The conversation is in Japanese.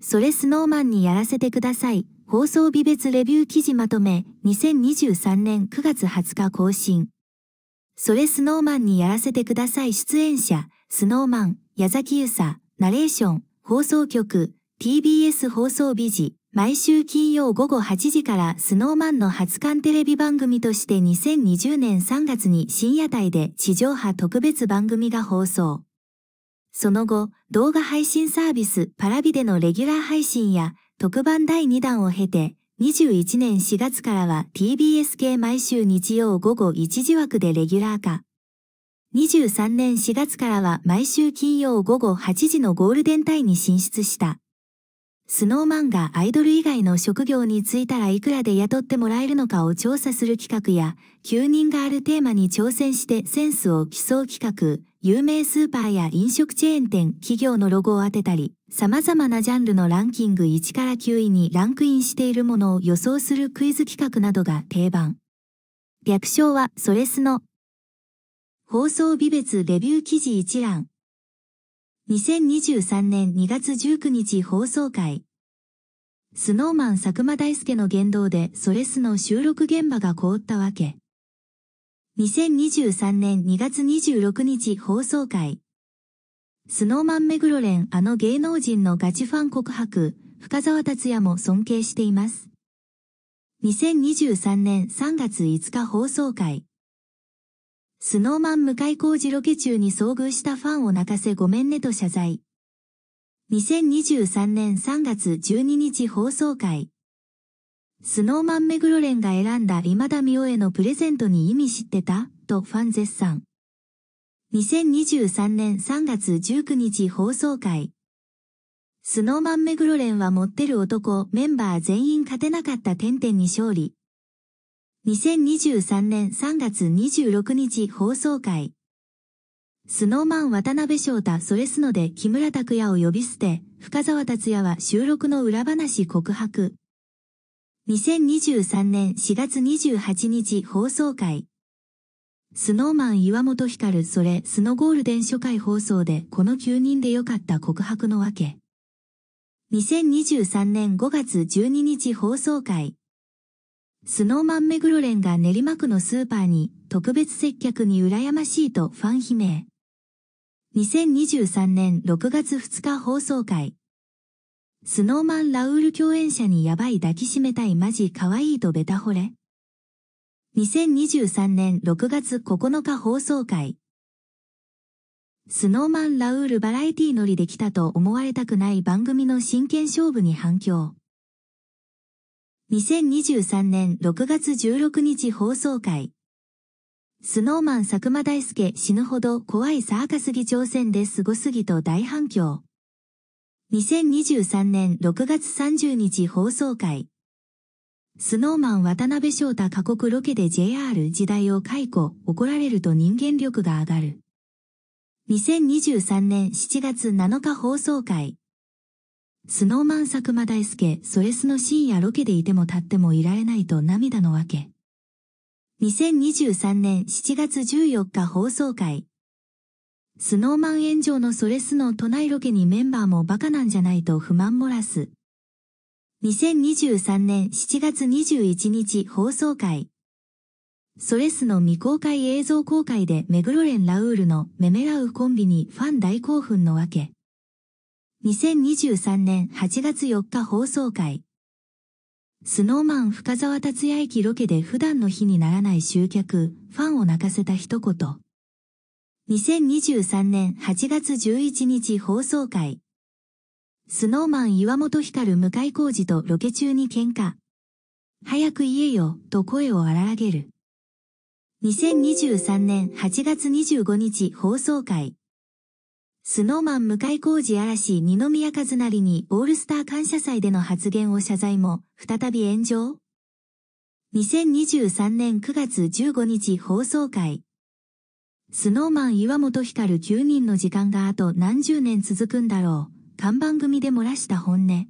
それスノーマンにやらせてください。放送日別レビュー記事まとめ、2023年9月20日更新。それスノーマンにやらせてください出演者、スノーマン、矢崎優さ、ナレーション、放送局、TBS 放送美時、毎週金曜午後8時からスノーマンの初刊テレビ番組として2020年3月に深夜帯で地上波特別番組が放送。その後、動画配信サービスパラビでのレギュラー配信や特番第2弾を経て、21年4月からは TBS 系毎週日曜午後1時枠でレギュラー化。23年4月からは毎週金曜午後8時のゴールデンタイに進出した。スノーマンがアイドル以外の職業に就いたらいくらで雇ってもらえるのかを調査する企画や、9人があるテーマに挑戦してセンスを競う企画、有名スーパーや飲食チェーン店、企業のロゴを当てたり、様々なジャンルのランキング1から9位にランクインしているものを予想するクイズ企画などが定番。略称は、ソレスノ。放送微別レビュー記事一覧。2023年2月19日放送回。スノーマン佐久間大介の言動でそれすの収録現場が凍ったわけ。2023年2月26日放送回。スノーマン目黒連あの芸能人のガチファン告白、深沢達也も尊敬しています。2023年3月5日放送回。スノーマン向井工事ロケ中に遭遇したファンを泣かせごめんねと謝罪。2023年3月12日放送会。スノーマン目黒連が選んだ今田美桜へのプレゼントに意味知ってたとファン絶賛。2023年3月19日放送会。スノーマン目黒連は持ってる男メンバー全員勝てなかった点々に勝利。2023年3月26日放送会。スノーマン渡辺翔太それすので木村拓也を呼び捨て、深沢達也は収録の裏話告白。2023年4月28日放送会。スノーマン岩本光それスノゴールデン初回放送でこの9人でよかった告白のわけ。2023年5月12日放送会。スノーマン目黒連が練馬区のスーパーに特別接客に羨ましいとファン悲鳴。2023年6月2日放送回。スノーマンラウール共演者にやばい抱きしめたいマジ可愛いとベタ惚れ。2023年6月9日放送回。スノーマンラウールバラエティ乗りで来たと思われたくない番組の真剣勝負に反響。2023年6月16日放送回。スノーマン佐久間大介死ぬほど怖いサーカス議挑戦ですごすぎと大反響。2023年6月30日放送回。スノーマン渡辺翔太過酷ロケで JR 時代を解雇、怒られると人間力が上がる。2023年7月7日放送回。スノーマン佐久間大介、ソレスの深夜ロケでいても立ってもいられないと涙のわけ。2023年7月14日放送会。スノーマン炎上のソレスの都内ロケにメンバーもバカなんじゃないと不満漏らす。2023年7月21日放送会。ソレスの未公開映像公開でメグロレン・ラウールのメメラウコンビにファン大興奮のわけ。2023年8月4日放送回。スノーマン深沢達也駅ロケで普段の日にならない集客、ファンを泣かせた一言。2023年8月11日放送回。スノーマン岩本光向井浩二とロケ中に喧嘩。早く言えよ、と声を荒らげる。2023年8月25日放送回。スノーマン向井浩二嵐二宮和也にオールスター感謝祭での発言を謝罪も、再び炎上 ?2023 年9月15日放送回。スノーマン岩本光9人の時間があと何十年続くんだろう。看板組で漏らした本音。